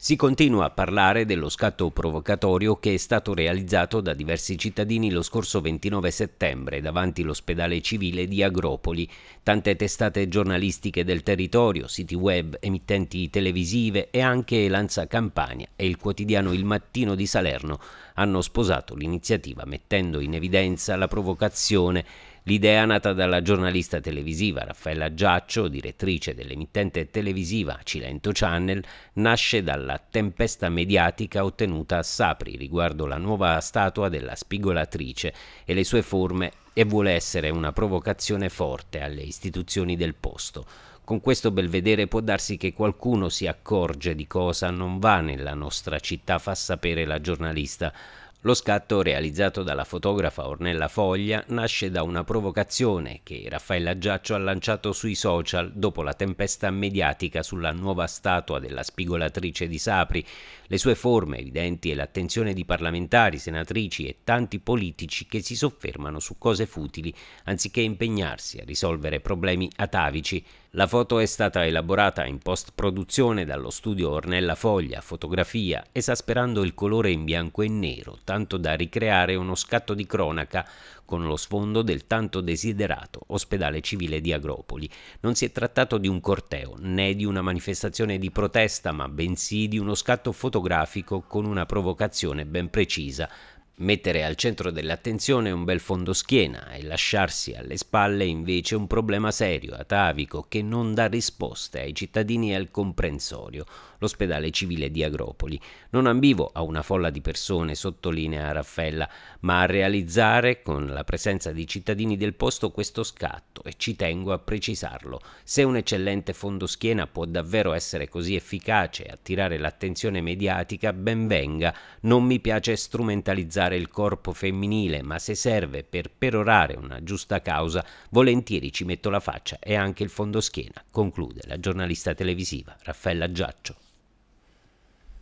Si continua a parlare dello scatto provocatorio che è stato realizzato da diversi cittadini lo scorso 29 settembre davanti all'ospedale civile di Agropoli. Tante testate giornalistiche del territorio, siti web, emittenti televisive e anche Lanza Campania e il quotidiano Il Mattino di Salerno hanno sposato l'iniziativa mettendo in evidenza la provocazione L'idea nata dalla giornalista televisiva Raffaella Giaccio, direttrice dell'emittente televisiva Cilento Channel, nasce dalla tempesta mediatica ottenuta a Sapri riguardo la nuova statua della spigolatrice e le sue forme e vuole essere una provocazione forte alle istituzioni del posto. Con questo belvedere può darsi che qualcuno si accorge di cosa non va nella nostra città, fa sapere la giornalista. Lo scatto realizzato dalla fotografa Ornella Foglia nasce da una provocazione che Raffaella Giaccio ha lanciato sui social dopo la tempesta mediatica sulla nuova statua della spigolatrice di Sapri, le sue forme evidenti e l'attenzione di parlamentari, senatrici e tanti politici che si soffermano su cose futili anziché impegnarsi a risolvere problemi atavici. La foto è stata elaborata in post-produzione dallo studio Ornella Foglia Fotografia, esasperando il colore in bianco e nero tanto da ricreare uno scatto di cronaca con lo sfondo del tanto desiderato ospedale civile di Agropoli. Non si è trattato di un corteo né di una manifestazione di protesta, ma bensì di uno scatto fotografico con una provocazione ben precisa Mettere al centro dell'attenzione un bel fondoschiena e lasciarsi alle spalle invece un problema serio, atavico, che non dà risposte ai cittadini e al comprensorio, l'ospedale civile di Agropoli. Non ambivo a una folla di persone, sottolinea Raffaella, ma a realizzare con la presenza di cittadini del posto questo scatto, e ci tengo a precisarlo. Se un eccellente fondoschiena può davvero essere così efficace e attirare l'attenzione mediatica, ben venga. Non mi piace strumentalizzare glorificare il corpo femminile, ma se serve per perorare una giusta causa, volentieri ci metto la faccia e anche il fondo schiena, conclude la giornalista televisiva Raffaella Giaccio.